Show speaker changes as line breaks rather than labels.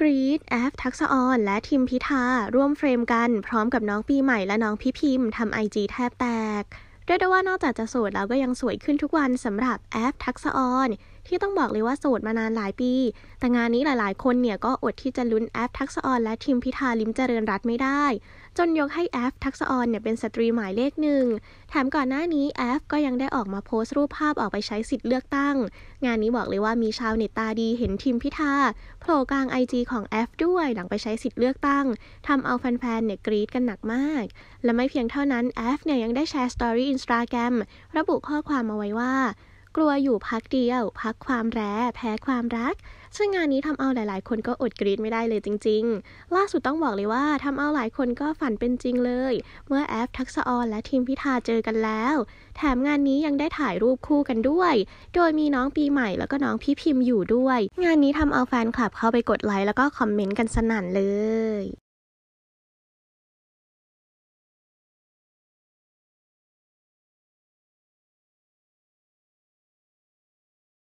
กรีดแอฟทักษออนและทิมพิธาร่วมเฟรมกันพร้อมกับน้องปีใหม่และน้องพี่พิมพ์ทำไอจีแทบแตกเรียกได้ว่านอกจากจะโสดแล้วก็ยังสวยขึ้นทุกวันสำหรับแอฟทักษออนที่ต้องบอกเลยว่าโสดมานานหลายปี แต่งานนี้หลายๆ คนเนี่ยก็อดที่จะลุ้นแอฟทักษออนและทีมพิธาลิมเจริญรัตไม่ได้ จนยกให้แอฟทักษออนเนี่ยเป็นสตรีหมายเลขหนึ่งแถมก่อนหน้านี้แอฟก็ยังได้ออกมาโพสต์รูปภาพออกไปใช้สิทธิ์เลือกตั้ง งานนี้บอกเลยว่ามีชาวเน็ตตาดีเห็นทีมพิธาโผล่กลางไอจีของแอฟด้วยหลังไปใช้สิทธิ์เลือกตั้ง ทำเอาแฟนๆเนี่ยกรี๊ดกันหนักมากและไม่เพียงเท่านั้นแอฟเนี่ยยังได้แชร์สตอรี่ินสตาแกรมระบุข้อความเอาไว้ว่า กลัวอยู่พักเดียว พักความแร้แพ้ความรักซึ่งงานนี้ทำเอาหลาย ๆ คนก็อดกรีดไม่ได้เลยจริง ๆ ล่าสุดต้องบอกเลยว่าทำเอาหลายคนก็ฝันเป็นจริงเลย เมื่อแอฟทักษออนและทีมพิธาเจอกันแล้ว แถมงานนี้ยังได้ถ่ายรูปคู่กันด้วย โดยมีน้องปีใหม่แล้วก็น้องพี่พิมพ์อยู่ด้วย งานนี้ทำเอาแฟนคลับเข้าไปกดไลค์แล้วก็
คอมเมนต์กันสนั่นเลย